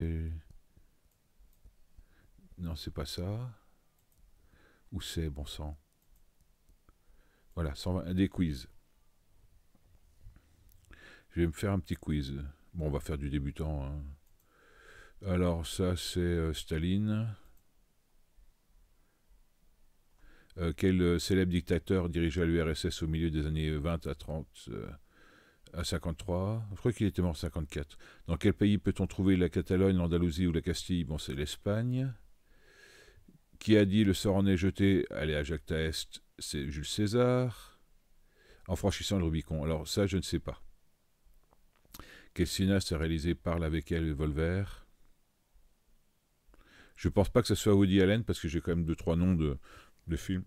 Non, c'est pas ça. Où c'est, bon sang Voilà, des quiz. Je vais me faire un petit quiz. Bon, on va faire du débutant. Hein. Alors, ça, c'est euh, Staline. Euh, quel euh, célèbre dictateur dirigea l'URSS au milieu des années 20 à 30 à 53. Je crois qu'il était mort en 54. Dans quel pays peut-on trouver la Catalogne, l'Andalousie ou la Castille Bon, c'est l'Espagne. Qui a dit le sort en est jeté Allez, à Jacques Taest, c'est Jules César. En franchissant le Rubicon. Alors, ça, je ne sais pas. Quel cinéaste a réalisé Parle avec elle et Volver Je pense pas que ce soit Woody Allen, parce que j'ai quand même deux, trois noms de, de films.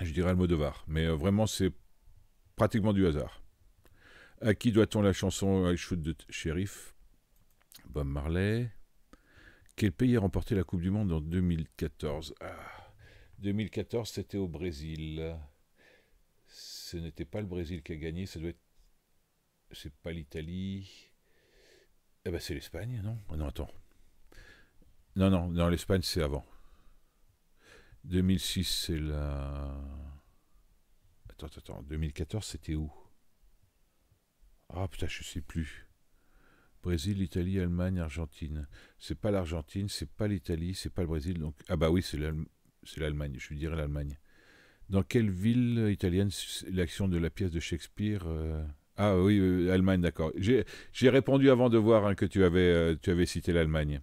Je dirais Almodovar. Mais euh, vraiment, c'est pratiquement du hasard. À qui doit-on la chanson I Shoot de Sheriff Bob Marley. Quel pays a remporté la Coupe du Monde en 2014 2014, ah, c'était au Brésil. Ce n'était pas le Brésil qui a gagné, ça doit être. C'est pas l'Italie. Eh ben, c'est l'Espagne, non ah Non, attends. Non, non, non, l'Espagne, c'est avant. 2006, c'est la. Attends, attends, 2014, c'était où ah putain, je sais plus. Brésil, Italie, Allemagne, Argentine. C'est pas l'Argentine, c'est pas l'Italie, c'est pas le Brésil. Donc ah bah oui, c'est l'Allemagne. Je dirais l'Allemagne. Dans quelle ville italienne l'action de la pièce de Shakespeare euh, Ah oui, euh, Allemagne, d'accord. J'ai répondu avant de voir hein, que tu avais, euh, tu avais cité l'Allemagne.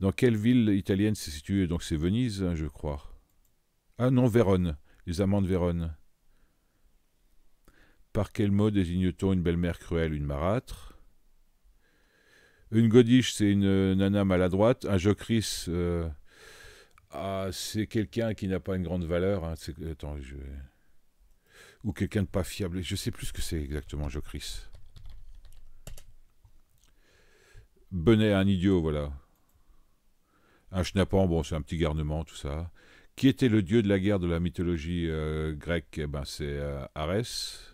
Dans quelle ville italienne se situe... Donc c'est Venise, hein, je crois. Ah non, Vérone, les amants de Vérone. Par quel mot désigne-t-on une belle-mère cruelle, une marâtre Une godiche, c'est une euh, nana maladroite. Un jocrisse, euh, ah, c'est quelqu'un qui n'a pas une grande valeur. Hein. Ou quelqu'un de pas fiable. Je sais plus ce que c'est exactement, jocrisse. Benet, un idiot, voilà. Un schnappant, bon, c'est un petit garnement, tout ça. Qui était le dieu de la guerre de la mythologie euh, grecque eh ben, C'est Arès.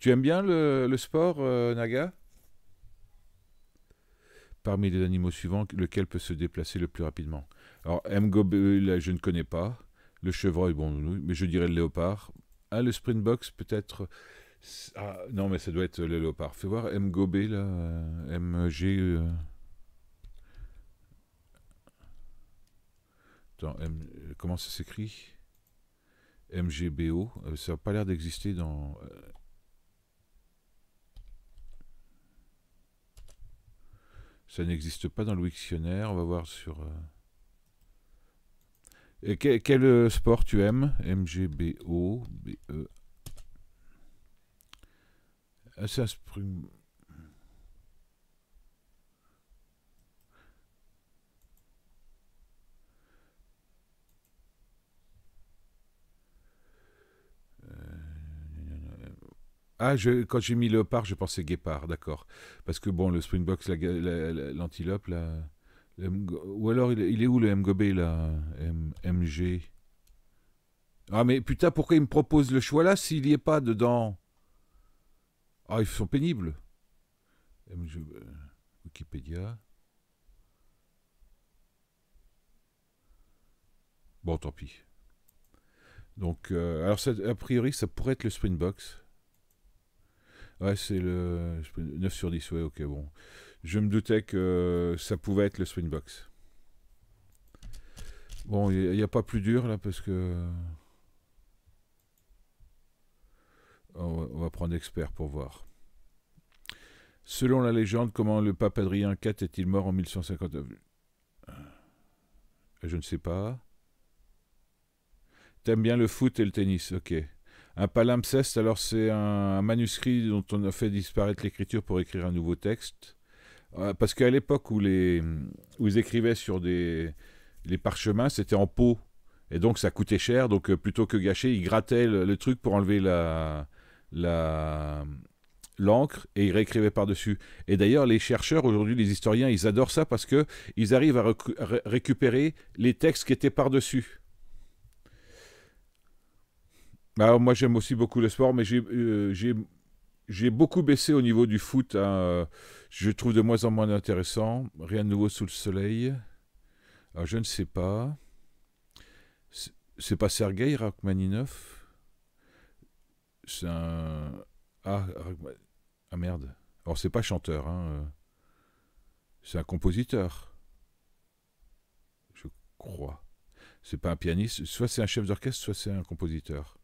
Tu aimes bien le, sport, euh, Naga Parmi les animaux suivants, lequel peut se déplacer le plus rapidement Alors, M. Euh, je ne connais pas. Le chevreuil, bon, mais je dirais le léopard. Ah, le sprintbox, peut-être. Ah, non, mais ça doit être le léopard. Fais voir Mgobé, là. M G. Euh, Attends, M... comment ça s'écrit MGBO. Ça n'a pas l'air d'exister dans. Ça n'existe pas dans le dictionnaire. On va voir sur. Euh. Et quel, euh, sport tu aimes MGBO, b Ah, b e ah, Ah, je, quand j'ai mis léopard, je pensais guépard, d'accord. Parce que bon, le springbok, l'antilope, la, l'antilope ou alors il, est où le MGB là M, MG. Ah mais putain, pourquoi il me propose le choix là s'il n'y est pas dedans Ah, ils sont pénibles. Wikipédia. Bon, tant pis. Donc, euh, alors a priori, ça pourrait être le Springbox. Ouais, c'est le 9 sur 10, ouais, ok, bon. Je me doutais que ça pouvait être le Springbox. Bon, il n'y a, pas plus dur là parce que. On va, prendre expert pour voir. Selon la légende, comment le pape Adrien IV est-il mort en 1159 euh, Je ne sais pas. T'aimes bien le foot et le tennis, ok. Un palimpseste, alors c'est un, manuscrit dont on a fait disparaître l'écriture pour écrire un nouveau texte. Euh, parce qu'à l'époque où, où ils écrivaient sur des les parchemins, c'était en peau. Et donc ça coûtait cher. Donc euh, plutôt que gâcher, ils grattaient le, truc pour enlever la, la, l'encre et ils réécrivaient par-dessus. Et d'ailleurs, les chercheurs aujourd'hui, les historiens, ils adorent ça parce que ils arrivent à récupérer les textes qui étaient par-dessus. Bah, moi, j'aime aussi beaucoup le sport, mais j'ai euh, j'ai beaucoup baissé au niveau du foot. Hein, euh, je trouve de moins en moins intéressant. Rien de nouveau sous le soleil. Alors, je ne sais pas. C'est pas Sergei Rachmaninov C'est un. Ah, ah merde. Alors, c'est pas chanteur. Hein, euh. C'est un compositeur. Je crois. C'est pas un pianiste. Soit c'est un chef d'orchestre, soit c'est un compositeur.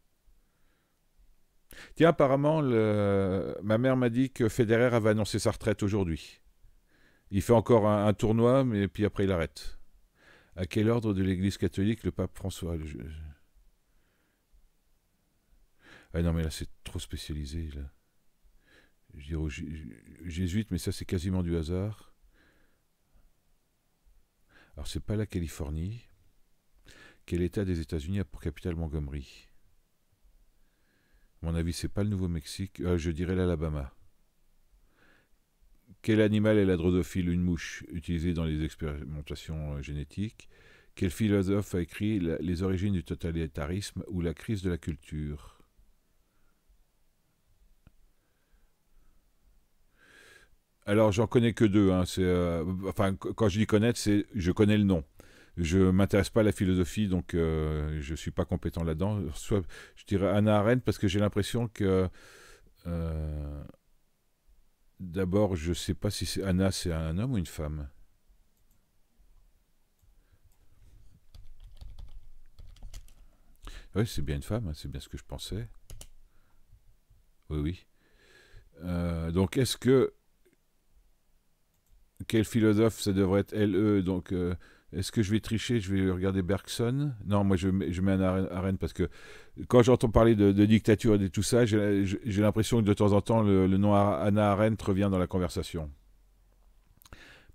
Tiens, apparemment, ma mère m'a dit que Federer avait annoncé sa retraite aujourd'hui. Il fait encore un, tournoi, mais puis après il arrête. À quel ordre de l'Église catholique le pape François Ah non, mais là c'est trop spécialisé. Là. Je dirais mais ça c'est quasiment du hasard. Alors c'est pas la Californie. Quel état des États-Unis a pour capitale Montgomery mon avis, c'est pas le Nouveau-Mexique. Euh, je dirais l'Alabama. Quel animal est la drosophile Une mouche utilisée dans les expérimentations euh, génétiques. Quel philosophe a écrit Les origines du totalitarisme ou la crise de la culture Alors, j'en connais que deux. Hein, euh, enfin, quand je dis connaître, c'est je connais le nom. Je m'intéresse pas à la philosophie, donc je euh, je suis pas compétent là-dedans. Soit je dirais Anna Arendt parce que j'ai l'impression que euh, d'abord, je sais pas si Anna c'est un homme ou une femme. Oui, c'est bien une femme, hein, c'est bien ce que je pensais. Oui, oui. Euh, donc, est-ce que quel philosophe ça devrait être LE Donc, est-ce que je vais tricher Je vais regarder Bergson Non, moi je, mets Anna Arendt parce que quand j'entends parler de, dictature et de tout ça, j'ai l'impression que de temps en temps le, le nom Anna Arendt revient dans la conversation.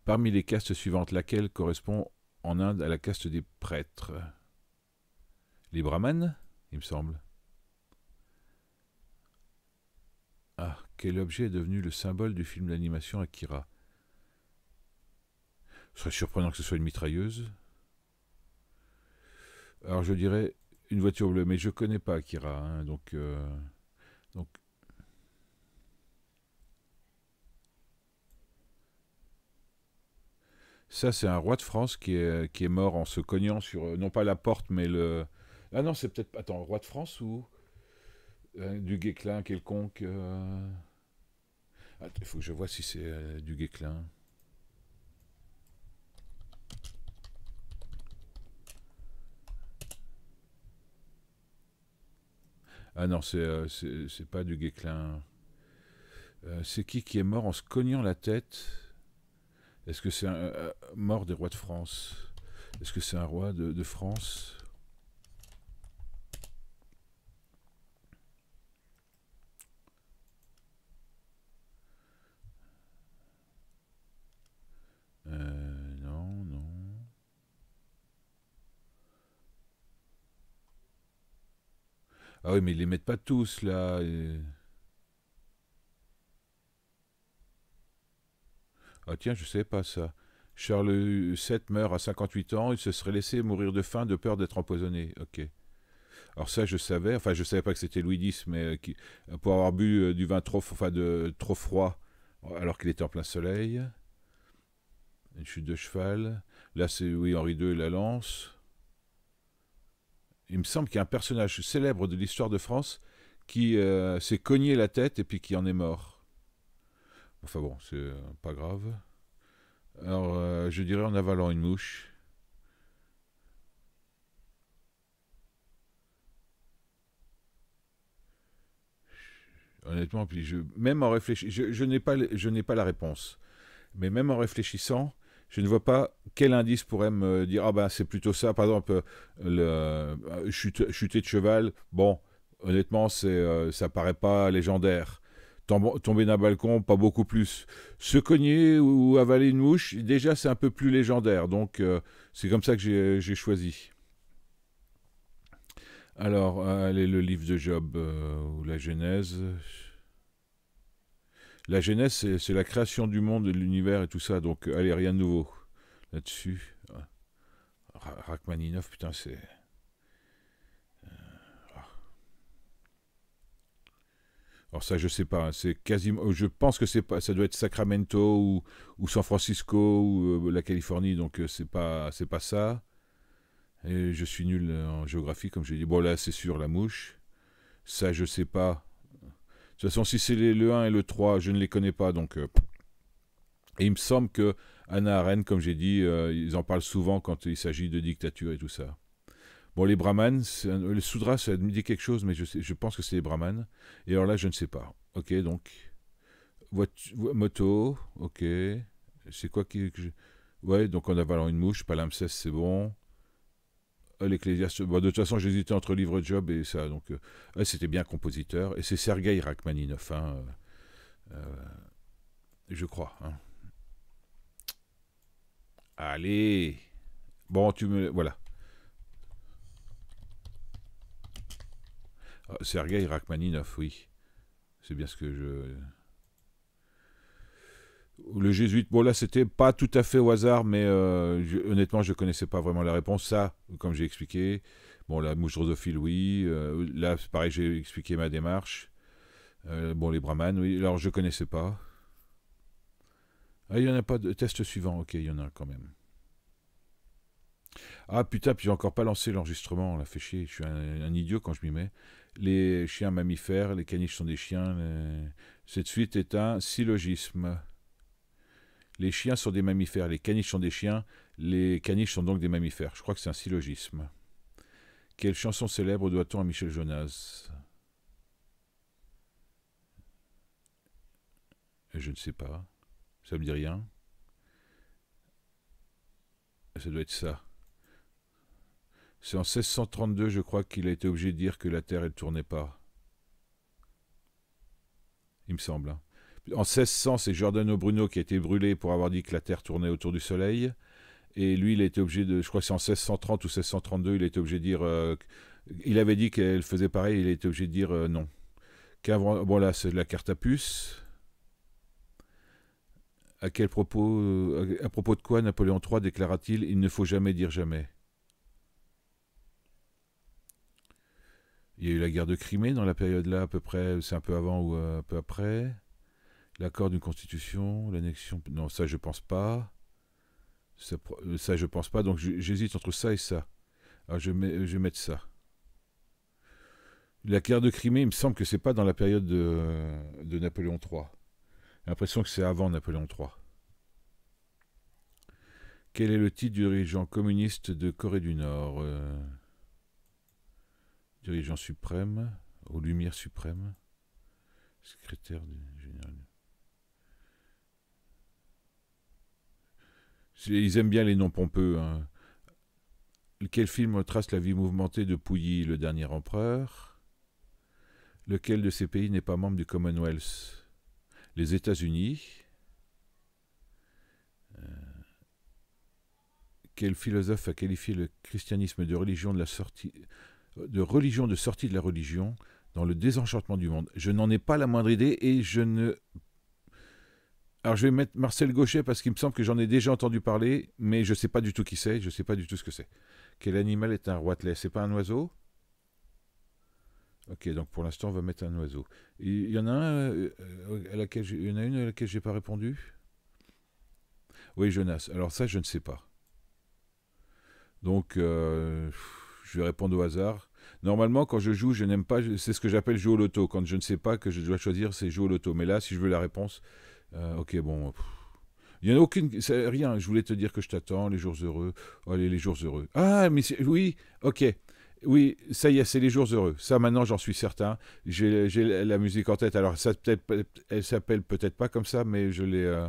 Parmi les castes suivantes, laquelle correspond en Inde à la caste des prêtres Les brahmanes, il me semble. Ah, quel objet est devenu le symbole du film d'animation Akira ce serait surprenant que ce soit une mitrailleuse. Alors je dirais une voiture bleue, mais je ne connais pas Akira, hein, donc euh, donc. Ça, c'est un roi de France qui est, qui est mort en se cognant sur, euh, non pas la porte, mais le... Ah non, c'est peut-être... Attends, roi de France ou... Euh, du Guéclin quelconque... il faut que je vois si c'est du Guéclin. Ah non, euh, c'est pas du Guéclin. Euh, c'est qui qui est mort en se cognant la tête Est-ce que c'est un euh, mort des rois de France Est-ce que c'est un roi de France Ah oui, mais ils les mettent pas tous là. Ah tiens, je sais pas ça. Charles VII meurt à 58 ans, il se serait laissé mourir de faim de peur d'être empoisonné. Ok. Alors ça, je savais, enfin je savais pas que c'était Louis X, mais euh, qui, euh, pour avoir bu euh, du vin trop, enfin, de, trop froid alors qu'il était en plein soleil. Une chute de cheval. Là, c'est oui, Henri II et la lance il me semble qu'il y a un personnage célèbre de l'histoire de France qui euh, s'est cogné la tête et puis qui en est mort. Enfin bon, c'est euh, pas grave. Alors, euh, je dirais en avalant une mouche. Honnêtement, puis je, même en réfléchissant, je, n'ai pas, la réponse, mais même en réfléchissant, je ne vois pas quel indice pourrait me dire ah ben c'est plutôt ça. Par exemple, euh, le euh, chuter de cheval, bon, honnêtement, c'est euh, ça paraît pas légendaire. tomber d'un balcon, pas beaucoup plus. Se cogner ou, avaler une mouche, déjà c'est un peu plus légendaire. Donc c'est comme ça que j'ai choisi. Alors, allez, le livre de Job ou la Genèse, la jeunesse, c'est la création du monde, de l'univers et tout ça. Donc, euh, allez, rien de nouveau là-dessus. Rachmaninov, putain, c'est. Euh, ah. Alors ça, je sais pas. Hein, c'est quasiment. Euh, je pense que c'est Ça doit être Sacramento ou, San Francisco ou la Californie. Donc ce c'est pas c'est pas ça. Et je suis nul en géographie, comme j'ai dit. Bon là, c'est sûr la mouche. Ça, je sais pas. De toute façon, si c'est le 1 et le 3, je ne les connais pas, donc... Euh, et il me semble que Anna Arendt, comme j'ai dit, euh, ils en parlent souvent quand il s'agit de dictature et tout ça. Bon, les brahmanes, les soudras ça me dit quelque chose, mais je, je pense que c'est les brahmanes. Et alors là, je ne sais pas. Ok, donc... moto, ok. C'est quoi qui... Ouais, donc en avalant une mouche, palimpseste, c'est bon. Euh, l'Ecclésiaste. Bah, de toute façon, j'hésitais entre Livre Job et ça. Donc, euh, c'était bien compositeur. Et c'est Sergei Rachmaninoff, hein, euh, je crois. Hein. Allez. Bon, tu me. Voilà. Ah, Sergei Rachmaninoff, oui. C'est bien ce que je le jésuite, bon là c'était pas tout à fait au hasard, mais euh, honnêtement je connaissais pas vraiment la réponse. Ça, comme j'ai expliqué, bon la mouche drosophile, oui. Euh, là, pareil, j'ai expliqué ma démarche. Euh, bon, les brahmanes, oui. Alors je connaissais pas. Ah, il y en a pas de test suivant, ok, il y en a quand même. Ah putain, puis j'ai encore pas lancé l'enregistrement, on l'a fait chier, je suis un, idiot quand je m'y mets. Les chiens mammifères, les caniches sont des chiens. Cette suite est un syllogisme les chiens sont des mammifères, les caniches sont des chiens, les caniches sont donc des mammifères. Je crois que c'est un syllogisme. Quelle chanson célèbre doit-on à Michel Jonas Je ne sais pas. Ça me dit rien. Ça doit être ça. C'est en 1632, je crois, qu'il a été obligé de dire que la Terre, ne tournait pas. Il me semble. Hein. En 1600, c'est Giordano Bruno qui a été brûlé pour avoir dit que la Terre tournait autour du Soleil. Et lui, il a été obligé de. Je crois que c'est en 1630 ou 1632, il était obligé de dire. Euh, il avait dit qu'elle faisait pareil, il était été obligé de dire euh, non. Qu'avant, bon, là, c'est de la carte à puce. À quel propos, euh, à propos de quoi Napoléon III déclara-t-il Il ne faut jamais dire jamais Il y a eu la guerre de Crimée dans la période là, à peu près, c'est un peu avant ou un peu après. L'accord d'une constitution, l'annexion. Non, ça je pense pas. Ça, euh, je pense pas. Donc j'hésite entre ça et ça. Alors ah, je, mets, je vais mettre ça. La guerre de Crimée, il me semble que c'est pas dans la période de, Napoléon III. J'ai l'impression que c'est avant Napoléon III. Quel est le titre du dirigeant communiste de Corée du Nord euh, Dirigeant suprême, aux Lumières suprêmes, secrétaire du... Ils aiment bien les noms pompeux. Hein. Quel film trace la vie mouvementée de Pouilly, le dernier empereur Lequel de ces pays n'est pas membre du Commonwealth Les États-Unis euh, Quel philosophe a qualifié le christianisme de religion de, la sortie... de religion de sortie de la religion dans le désenchantement du monde Je n'en ai pas la moindre idée et je ne alors je vais mettre Marcel Gaucher parce qu'il me semble que j'en ai déjà entendu parler, mais je ne sais pas du tout qui c'est, je ne sais pas du tout ce que c'est. Quel animal est un roitelet C'est pas un oiseau Ok, donc pour l'instant on va mettre un oiseau. Il y en a un euh, euh, à laquelle je y a une à laquelle j'ai pas répondu. Oui, Jonas. Alors ça, je ne sais pas. Donc euh, je vais répondre au hasard. Normalement, quand je joue, je n'aime pas. C'est ce que j'appelle jouer au loto. Quand je ne sais pas que je dois choisir, c'est jouer au loto. Mais là, si je veux la réponse, euh, ok, bon. Il n'y en a aucune. Rien, je voulais te dire que je t'attends, les jours heureux. Allez, oh, les jours heureux. Ah, mais oui, ok. Oui, ça y est, c'est les jours heureux. Ça, maintenant, j'en suis certain. J'ai la musique en tête. Alors, ça, peut elle s'appelle peut-être pas comme ça, mais je l'ai. Euh,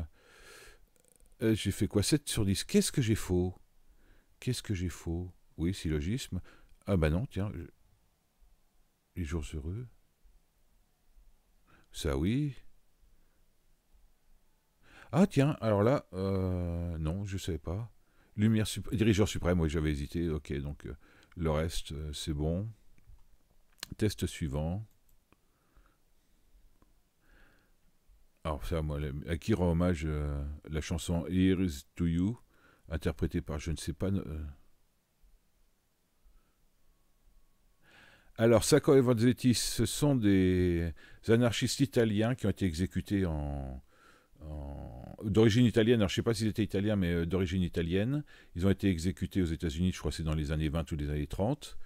euh, j'ai fait quoi 7 sur 10. Qu'est-ce que j'ai faux Qu'est-ce que j'ai faux Oui, syllogisme. Ah, bah non, tiens. Les jours heureux. Ça, oui. Ah tiens, alors là, euh, non, je ne savais pas. Lumière Dirigeur suprême, oui, j'avais hésité. Ok, donc euh, le reste, euh, c'est bon. Test suivant. Alors ça, à qui rend hommage la chanson Here is to you, interprétée par je ne sais pas... Alors, Sacco et Vanzetti, ce sont des anarchistes italiens qui ont été exécutés en, d'origine italienne, alors je ne sais pas s'ils étaient italiens, mais euh, d'origine italienne. Ils ont été exécutés aux États-Unis, je crois c'est dans les années 20 ou les années 30.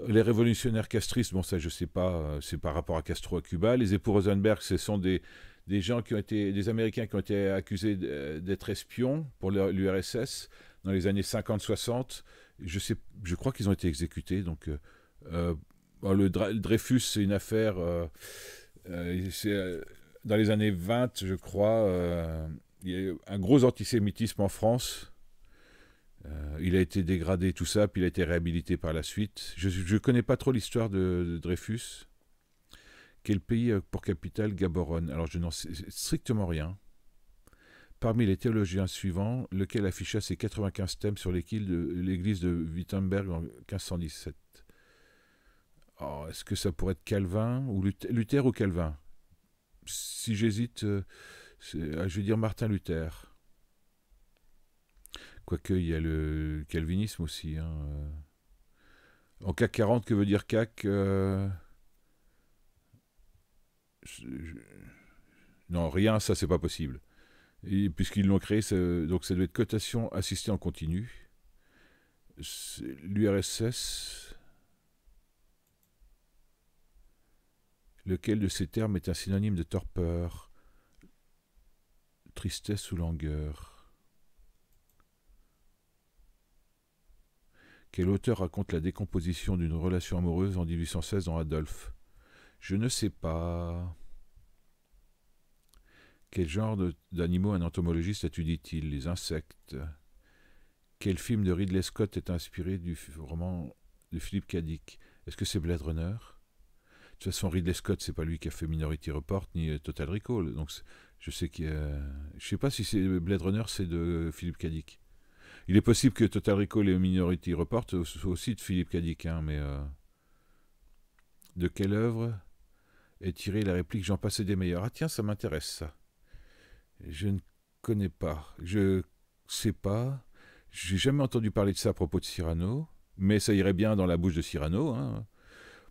Euh, les révolutionnaires castristes, bon ça je ne sais pas, euh, c'est par rapport à Castro à Cuba. Les époux Rosenberg, ce sont des, des gens qui ont été, des Américains qui ont été accusés d'être espions pour l'URSS dans les années 50-60. Je, sais, je crois qu'ils ont été exécutés. Donc, le, Dreyfus, c'est une affaire dans les années 20, je crois, euh, il y a eu un gros antisémitisme en France. Euh, il a été dégradé, tout ça, puis il a été réhabilité par la suite. Je ne connais pas trop l'histoire de, Dreyfus. Quel pays a pour capitale Gaborone Alors je n'en sais strictement rien. Parmi les théologiens suivants, lequel afficha ses 95 thèmes sur l'église de, de Wittenberg en 1517 Est-ce que ça pourrait être Calvin ou Luther ou Calvin si j'hésite, euh, ah, je vais dire Martin Luther. Quoique, il y a le calvinisme aussi. Hein, euh. En CAC 40, que veut dire CAC euh, Non, rien, ça, c'est pas possible. Puisqu'ils l'ont créé, donc ça doit être cotation assistée en continu. L'URSS, lequel de ces termes est un synonyme de torpeur, tristesse ou langueur Quel auteur raconte la décomposition d'une relation amoureuse en 1816 dans Adolphe Je ne sais pas. Quel genre d'animaux un entomologiste étudie-t-il Les insectes. Quel film de Ridley Scott est inspiré du roman de Philippe Cadic Est-ce que c'est Blade Runner toute façon, Ridley Scott, c'est pas lui qui a fait Minority Report ni euh, Total Recall. Donc je sais Je sais pas si c'est euh, Blade Runner, c'est de Philippe Kadic. Il est possible que Total Recall et Minority Report euh, soient aussi de Philippe Kadic. Hein, mais de quelle œuvre est tirée la réplique J'en passais des meilleurs. Ah tiens, ça m'intéresse ça. Je ne connais pas. Je sais pas. J'ai jamais entendu parler de ça à propos de Cyrano, mais ça irait bien dans la bouche de Cyrano. Hein.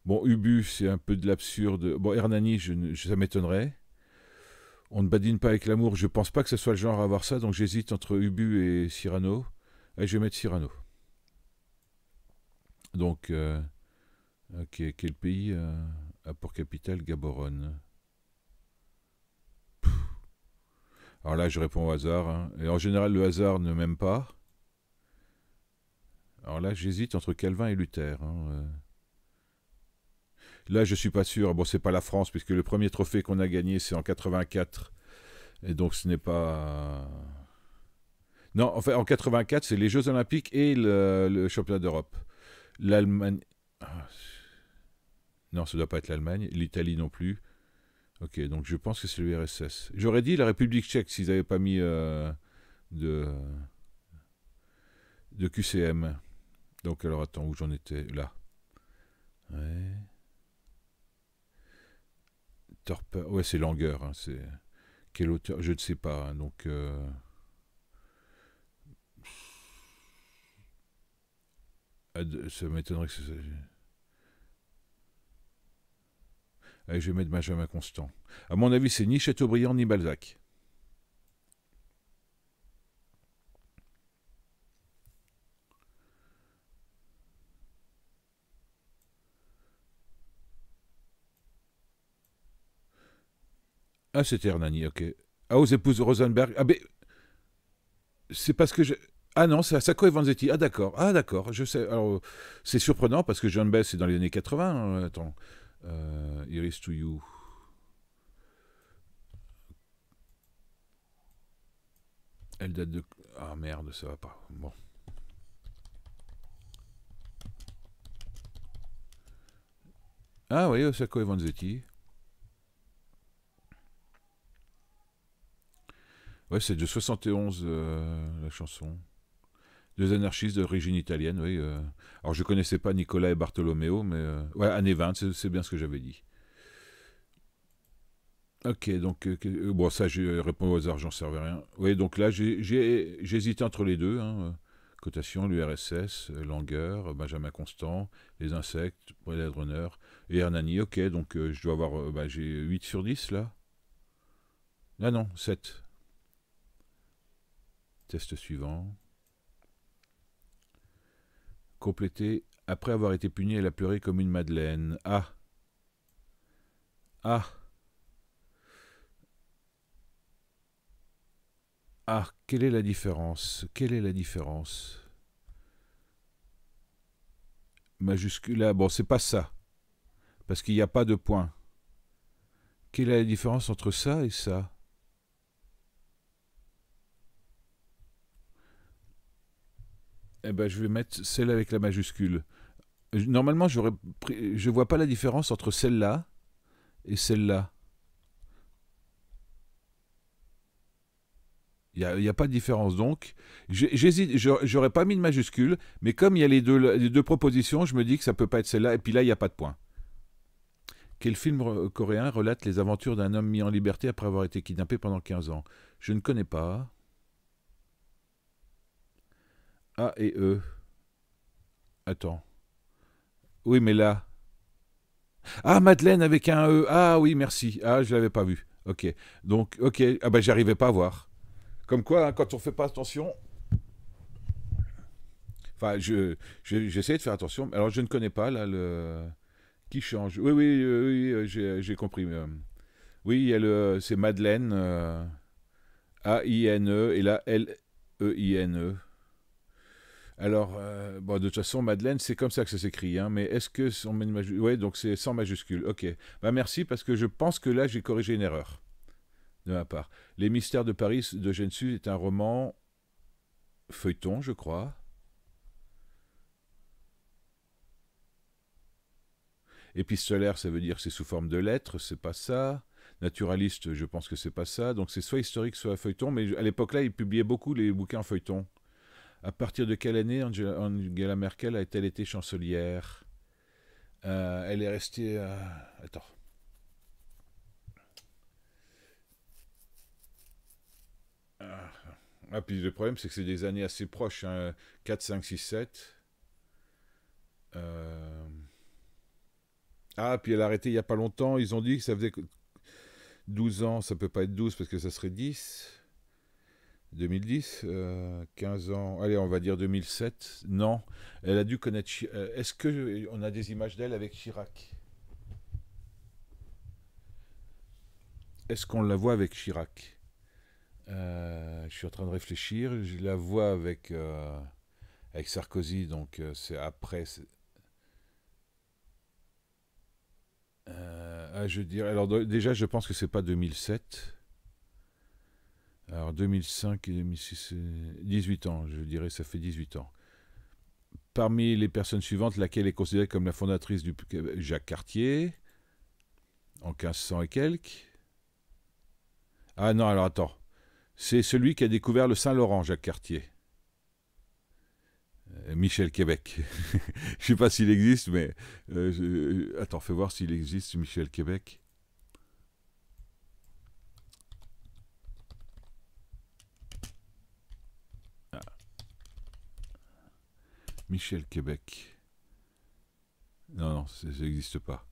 Bon, Ubu, c'est un peu de l'absurde. Bon, Hernani, je, ça m'étonnerait. On ne badine pas avec l'amour. Je pense pas que ce soit le genre à avoir ça, donc j'hésite entre Ubu et Cyrano. je vais mettre Cyrano. Donc, euh, quel pays euh, a pour capitale Gaborone Alors là, je réponds au hasard. Hein. Et en général, le hasard ne m'aime pas. Alors là, j'hésite entre Calvin et Luther. Hein, euh. Là, je suis pas sûr. Bon, c'est pas la France, puisque le premier trophée qu'on a gagné, c'est en 84. Et donc, ce n'est pas. Non, en fait, en 84, c'est les Jeux Olympiques et le, Championnat d'Europe. L'Allemagne. Ah, non, ce ne doit pas être l'Allemagne. L'Italie non plus. Ok, donc je pense que c'est l'URSS. J'aurais dit la République tchèque s'ils n'avaient pas mis euh, de, de QCM. Donc alors attends, où j'en étais Là. Ouais. Ouais, c'est Langueur. Hein, c'est Je ne sais pas. Hein, donc. Euh, ah, ça m'étonnerait que ça. Ah, je vais mettre Benjamin Constant. À mon avis, c'est ni Chateaubriand ni Balzac. Ah, c'était Hernani, ok. Ah, aux épouses Rosenberg. Ah, mais. C'est parce que je. Ah non, c'est à Sacco et Vanzetti. Ah d'accord, ah d'accord, je sais. Alors, c'est surprenant parce que John Bess, c'est dans les années 80. Hein. Attends. Euh, Iris to You. Elle date de. Ah merde, ça va pas. Bon. Ah oui, Sacco et Vanzetti. Ouais, c'est de 71 euh, la chanson. Deux anarchistes d'origine italienne, oui. Euh. Alors je connaissais pas Nicolas et Bartolomeo, mais euh, ouais, années 20, c'est bien ce que j'avais dit. Ok, donc bon ça, je réponds aux argent, j'en à rien. Oui, donc là j'hésite entre les deux. Cotation, hein, l'URSS, Langueur, Benjamin Constant, Les Insectes, Brigade Runner et Hernani. Ok, donc je dois avoir, bah, j'ai 8 sur 10 là. Ah non, 7. Test suivant. Complété. Après avoir été puni elle a pleuré comme une madeleine. Ah Ah Ah, quelle est la différence Quelle est la différence Majuscule ah, Bon, c'est pas ça. Parce qu'il n'y a pas de point. Quelle est la différence entre ça et ça Eh ben, je vais mettre celle avec la majuscule. Euh, normalement, j'aurais ne je vois pas la différence entre celle-là et celle-là. Il n'y a, pas de différence donc. J'hésite, j'aurais pas mis de majuscule, mais comme il y a les deux, les deux propositions, je me dis que ça peut pas être celle-là, et puis là, il n'y a pas de point. Quel film coréen relate les aventures d'un homme mis en liberté après avoir été kidnappé pendant 15 ans Je ne connais pas. A et E. Attends. Oui, mais là. Ah, Madeleine avec un E. Ah oui, merci. Ah, je ne l'avais pas vu. Ok. Donc, ok. Ah ben, j'arrivais pas à voir. Comme quoi, hein, quand on ne fait pas attention. Enfin, je, j'essaie de faire attention. Alors, je ne connais pas, là, le. Qui change Oui, oui, euh, oui, euh, j'ai, compris. Euh. Oui, c'est Madeleine. A-I-N-E. Et là, L-E-I-N-E. e i n e alors, euh, bon, de toute façon, Madeleine, c'est comme ça que ça s'écrit, hein, mais est-ce que... Oui, donc c'est sans majuscule, ok. Bah merci, parce que je pense que là, j'ai corrigé une erreur de ma part. Les Mystères de Paris de Gensu est un roman feuilleton, je crois. Épistolaire, ça veut dire c'est sous forme de lettres, c'est pas ça. Naturaliste, je pense que c'est pas ça. Donc c'est soit historique, soit feuilleton, mais à l'époque-là, il publiait beaucoup les bouquins feuilleton. À partir de quelle année Angela, Merkel a-t-elle été chancelière euh, Elle est restée. Euh, attends. Ah, ah, puis le problème, c'est que c'est des années assez proches. 4, 5, 6, 7. Ah, puis elle a arrêté il n'y a pas longtemps. Ils ont dit que ça faisait 12 ans. Ça peut pas être 12 parce que ça serait 10. 2010, 15 euh, ans, allez, on va dire 2007. Non, elle a dû connaître. Euh, est-ce que euh, on a des images d'elle avec Chirac Est-ce qu'on la voit avec Chirac Je suis en train de réfléchir. Je la vois avec avec Sarkozy, donc c'est après. Ah, je dirais. Alors déjà, je pense que c'est pas 2007. Alors 2005 et 18 ans, je dirais, ça fait 18 ans. Parmi les personnes suivantes, laquelle est considérée comme la fondatrice du Jacques Cartier en 1500 et quelques Ah non, alors attends. C'est celui qui a découvert le Saint-Laurent, Jacques Cartier. Euh, Michel Québec. je ne sais pas s'il existe, mais euh, euh, attends, fais voir s'il existe Michel Québec. Michel Québec. Non, non, ça n'existe pas.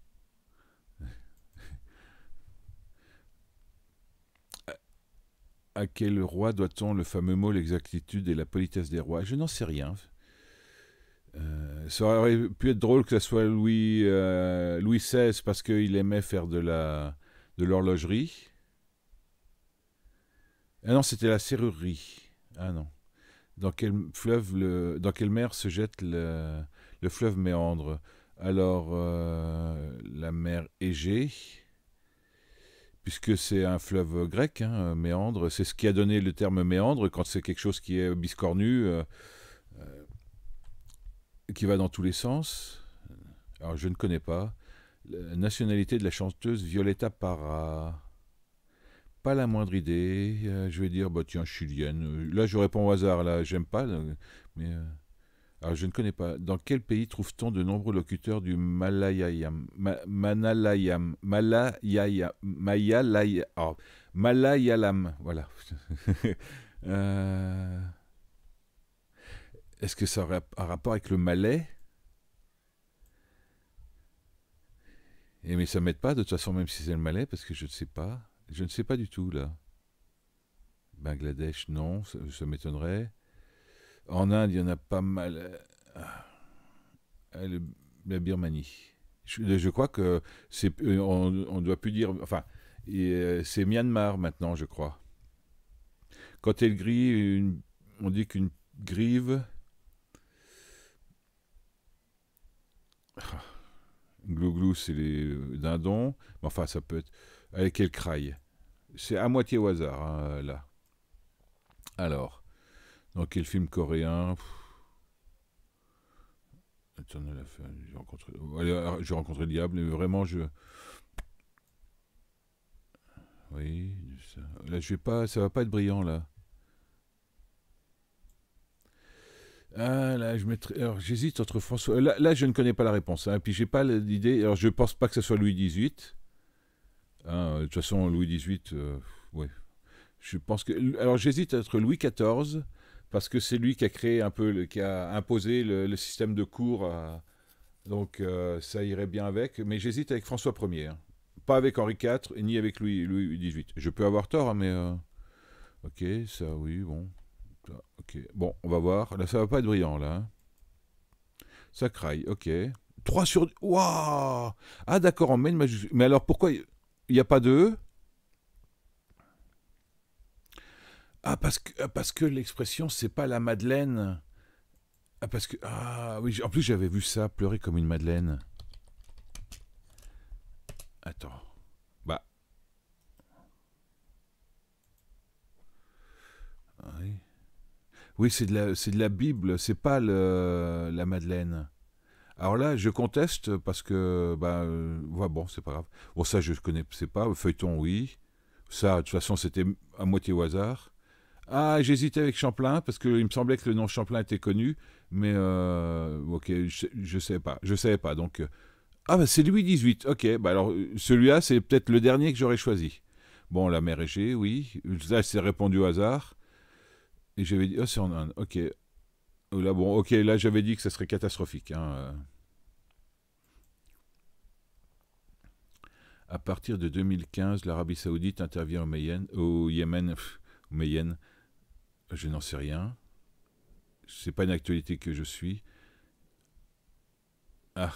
à quel roi doit-on le fameux mot l'exactitude et la politesse des rois Je n'en sais rien. Euh, ça aurait pu être drôle que ce soit Louis, euh, Louis XVI parce qu'il aimait faire de la de l'horlogerie. Ah non, c'était la serrurerie. Ah non. Dans quel, fleuve le, dans quelle mer se jette le, fleuve méandre Alors, euh, la mer Égée, puisque c'est un fleuve grec, hein, méandre, c'est ce qui a donné le terme méandre quand c'est quelque chose qui est biscornu, euh, euh, qui va dans tous les sens. Alors, je ne connais pas. La nationalité de la chanteuse Violetta Parra pas la moindre idée. Euh, je vais dire, bah tiens, chilienne. Euh, là, je réponds au hasard, là, j'aime pas. mais. Euh, Alors, ah, je ne connais pas. Dans quel pays trouve-t-on de nombreux locuteurs du malayalam, Manalayam Malayayam ah, Malayalam Voilà. Est-ce que ça aurait un rapport avec le malais Et eh, mais ça m'aide pas de toute façon, même si c'est le malais, parce que je ne sais pas. Je ne sais pas du tout, là. Bangladesh, non, ça, m'étonnerait. En Inde, il y en a pas mal. Euh, ah, la Birmanie. Je, crois que c'est, euh, on ne doit plus dire. Enfin, euh, c'est Myanmar maintenant, je crois. Quand elle grille, on dit qu'une grive. Glouglou, c'est les dindons. enfin, ça peut être. Avec quel craille. C'est à moitié au hasard, hein, là. Alors, dans quel film coréen j'ai rencontré, le diable, mais vraiment, je. Oui, ça. là, je vais pas, ça va pas être brillant, là. Ah là, je mettrai. Alors j'hésite entre François. Là, je ne connais pas la réponse. Et hein, puis j'ai pas l'idée. Alors je pense pas que ce soit Louis XVIII. Hein, euh, de toute façon, Louis XVIII, euh, Je pense que. Alors, j'hésite à être Louis XIV, parce que c'est lui qui a créé un peu, qui a imposé le, système de cours. donc, euh, ça irait bien avec. Mais j'hésite avec François Ier. Hein. Pas avec Henri IV, ni avec Louis, Louis XVIII. Je peux avoir tort, hein, mais. ok, ça, oui, bon. Ok, bon, on va voir. Là, ça va pas être brillant, là. Ça craille, ok. 3 sur. Waouh Ah, d'accord, on met une majuscule. Mais alors, pourquoi. Il n'y a pas de e. Ah, parce que, ah, parce que l'expression, c'est pas la Madeleine. Ah, parce que. Ah, oui, en plus, j'avais vu ça, pleurer comme une Madeleine. Attends. Bah. Oui, c'est de, la, de la Bible, c'est pas le, la Madeleine. Alors là, je conteste parce que, bah, euh, bon, c'est pas grave. Bon, ça, je ne c'est pas. Feuilleton, oui. Ça, de toute façon, c'était à moitié au hasard. Ah, j'hésitais avec Champlain parce qu'il me semblait que le nom Champlain était connu, mais euh, ok, je ne savais pas. Je savais pas. Donc, euh, ah, bah, c'est Louis XVIII. Ok, bah, alors celui-là, c'est peut-être le dernier que j'aurais choisi. Bon, la mère Égée, oui. Là, c'est répondu au hasard. Et j'avais dit, oh, c'est en Inde. Ok. Là, bon, ok, là j'avais dit que ça serait catastrophique. Hein. Euh. À partir de 2015, l'Arabie Saoudite intervient au, Yémen. au Yémen. au je n'en sais rien. C'est pas une actualité que je suis. Ah.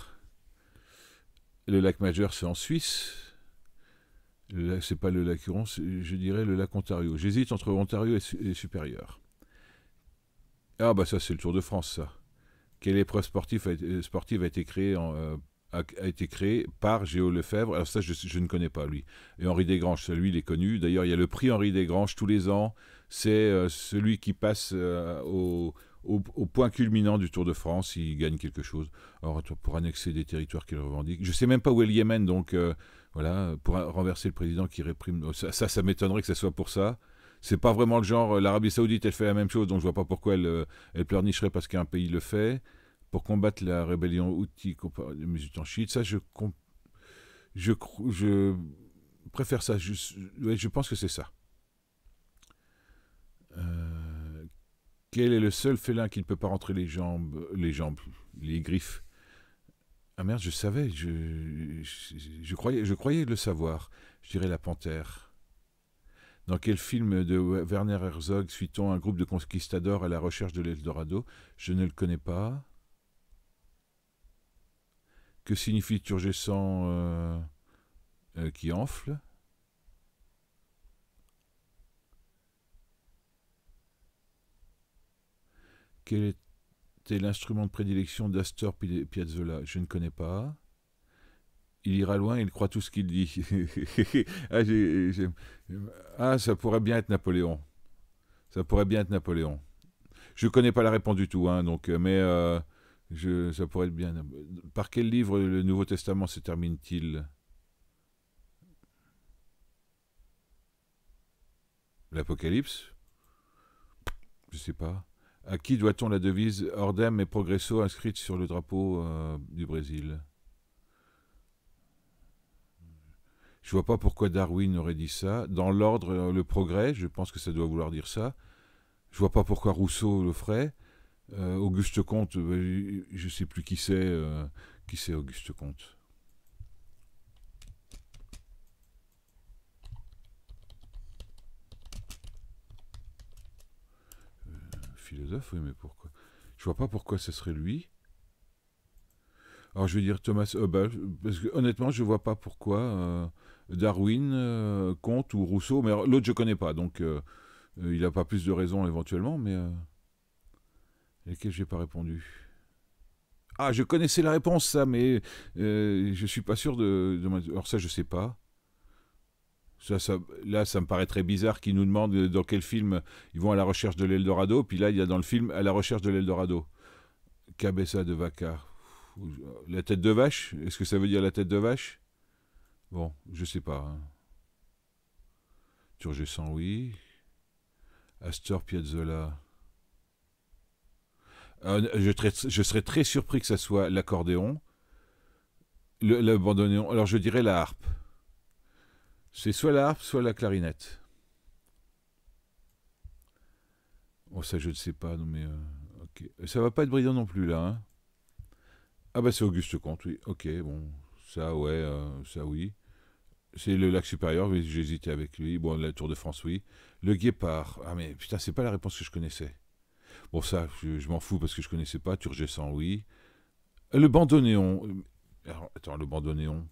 Le lac majeur, c'est en Suisse. C'est pas le lac Huron, je dirais le lac Ontario. J'hésite entre Ontario et, et supérieur. Ah bah ça c'est le Tour de France ça. Quelle épreuve sportive a, été euh, créée euh, a, été créée par Géo Lefebvre Alors ça je, ne connais pas lui. Et Henri Desgranges, lui il est connu. D'ailleurs il y a le prix Henri Desgranges tous les ans. C'est euh, celui qui passe au, point culminant du Tour de France. Il gagne quelque chose. pour annexer des territoires qu'il revendique. Je sais même pas où est le Yémen donc voilà pour renverser le président qui réprime. Ça ça, ça m'étonnerait que ce soit pour ça c'est pas vraiment le genre. Euh, L'Arabie Saoudite, elle fait la même chose, donc je vois pas pourquoi elle, euh, elle pleurnicherait parce qu'un pays le fait. Pour combattre la rébellion Houthi contre les ça, je, je, je préfère ça. Je, je pense que c'est ça. Euh, quel est le seul félin qui ne peut pas rentrer les jambes, les jambes, les griffes Ah merde, je savais, je, croyais, je croyais le savoir. Je dirais la panthère. Dans quel film de Werner Herzog suit-on un groupe de conquistadors à la recherche de l'Eldorado Je ne le connais pas. Que signifie turgescent euh, euh, qui enfle Quel était l'instrument de prédilection d'Astor Piazzolla Je ne connais pas il ira loin, il croit tout ce qu'il dit. Ah, ah, ça pourrait bien être Napoléon. Ça pourrait bien être Napoléon. Je ne connais pas la réponse du tout, hein, donc, euh, mais euh, ça pourrait être bien. Par quel livre le Nouveau Testament se termine-t-il L'Apocalypse Je ne sais pas. À qui doit-on la devise Ordem et Progresso inscrite sur le drapeau euh, du Brésil Je vois pas pourquoi Darwin aurait dit ça. Dans l'ordre, euh, le progrès, je pense que ça doit vouloir dire ça. Je vois pas pourquoi Rousseau le ferait. Euh, Auguste Comte, euh, je sais plus qui c'est, qui c'est Auguste Comte. philosophe, oui, mais pourquoi Je vois pas pourquoi ce serait lui. Alors je vais dire Thomas Hubble, parce que honnêtement, je ne vois pas pourquoi euh, Darwin, euh, compte ou Rousseau, mais l'autre je ne connais pas, donc euh, il n'a pas plus de raisons éventuellement, mais je j'ai pas répondu. Ah, je connaissais la réponse, ça, mais je ne suis pas sûr de, Alors ça, je sais pas. Ça, là, ça me paraît très bizarre qu'ils nous demandent dans quel film ils vont à la recherche de l'Eldorado, puis là, il y a dans le film à la recherche de l'Eldorado. Cabeza de Vaccar. Euh, la tête de vache Est-ce que ça veut dire la tête de vache Bon, je sais pas. Hein. Turgescent, oui. Astor Piazzolla. Euh, je, serais très surpris que ça soit l'accordéon, l'abandonnéon. Alors je dirais la harpe. C'est soit la harpe, soit la clarinette. Bon, ça je ne sais pas, non mais. Euh, ok. Ça va pas être brillant non plus là. Hein. Ah bah c'est Auguste Comte, oui. Ok, bon, ça ouais, euh, ça oui. C'est le lac supérieur, mais j'hésitais avec lui. Bon, la Tour de France, oui. Le guépard. Ah mais putain, c'est pas la réponse que je connaissais. Bon ça, je, m'en fous parce que je connaissais pas. Turgescent, oui. Le bandoneon. Alors, attends, le bandoneon.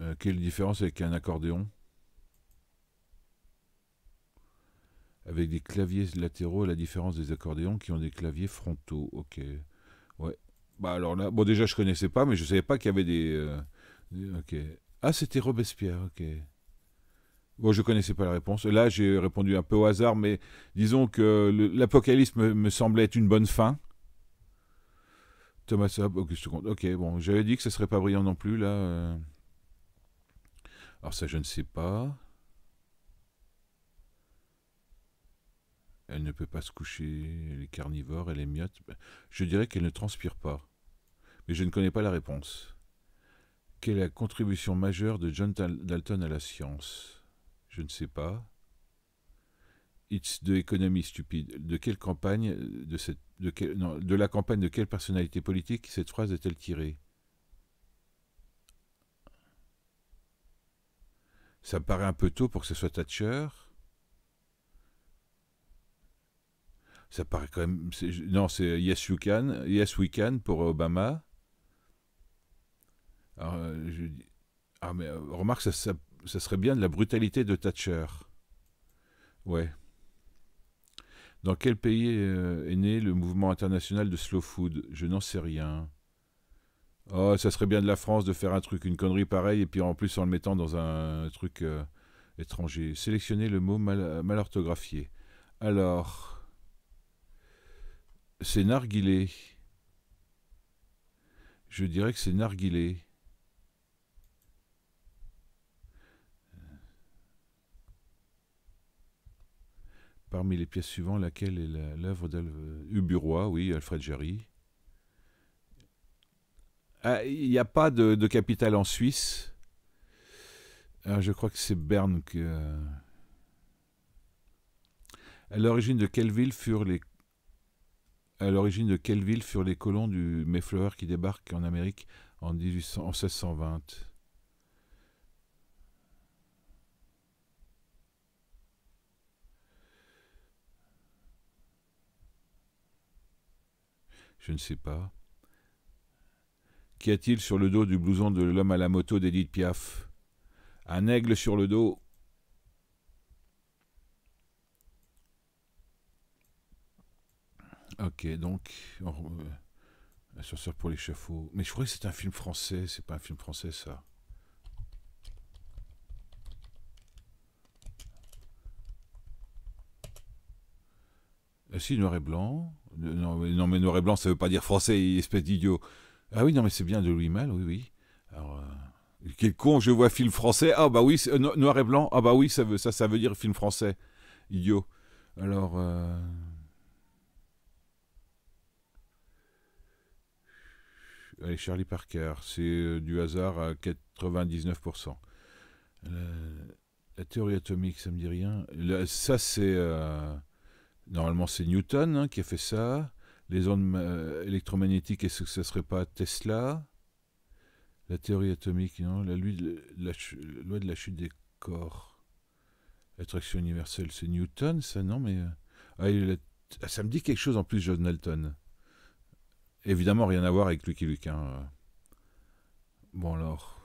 Euh, quelle différence avec un accordéon avec des claviers latéraux à la différence des accordéons qui ont des claviers frontaux. Ok. Ouais. Bah alors là, bon déjà je connaissais pas, mais je savais pas qu'il y avait des, euh, ok. Ah c'était Robespierre, ok. Bon, je connaissais pas la réponse. Là, j'ai répondu un peu au hasard, mais disons que l'apocalypse me, semblait être une bonne fin. Thomas Auguste Comte. Ok, bon, j'avais dit que ce serait pas brillant non plus, là. Euh. Alors ça, je ne sais pas. Elle ne peut pas se coucher, elle est carnivore, elle est Je dirais qu'elle ne transpire pas. Mais je ne connais pas la réponse. Quelle est la contribution majeure de John Dalton à la science Je ne sais pas. It's de économie stupide. De quelle campagne de cette de, de la campagne de quelle personnalité politique cette phrase est-elle tirée Ça paraît un peu tôt pour que ce soit Thatcher. Ça paraît quand même. Non, c'est Yes You Can, Yes We Can pour Obama. Euh, ah, mais euh, remarque, ça, serait bien de la brutalité de Thatcher. Ouais. Dans quel pays euh, est né le mouvement international de slow food Je n'en sais rien. Oh, ça serait bien de la France de faire un truc, une connerie pareille, et puis en plus en le mettant dans un truc étranger. Sélectionnez le mot mal, mal orthographié. Alors, c'est narguilé. Je dirais que c'est narguilé. Parmi les pièces suivantes, laquelle est l'œuvre la, Oui, Alfred Jarry. Ah, il n'y a pas de, capitale en Suisse. Ah, je crois que c'est Berne que. Euh, à l'origine de quelle ville furent les à l'origine de quelle ville furent les colons du méfleur qui débarquent en Amérique en, en 1620 Je ne sais pas. Qu'y a-t-il sur le dos du blouson de l'homme à la moto d'Edith Piaf Un aigle sur le dos Ok, donc. Euh, Ascenseur pour l'échafaud. Mais je croyais que c'était un film français. C'est pas un film français, ça. Ah si, noir et blanc. Euh, non, non, mais noir et blanc, ça veut pas dire français, espèce d'idiot. Ah oui, non, mais c'est bien de lui Mal, oui, oui. Alors, euh, quel con, je vois film français. Ah bah oui, noir et blanc. Ah bah oui, ça veut, ça, ça veut dire film français. Idiot. Alors... Charlie Parker. C'est euh, du hasard à 99%. la théorie atomique, ça me dit rien. ça, c'est. Euh, normalement, c'est Newton hein, qui a fait ça. Les ondes euh, électromagnétiques, est-ce que ça serait pas Tesla La théorie atomique, non la, loi de la, chute des corps. L'attraction universelle, c'est Newton, ça, non Mais. Ah, ah, ça me dit quelque chose en plus, John Dalton. Évidemment, rien à voir avec Lucky Luke. Hein. Bon alors.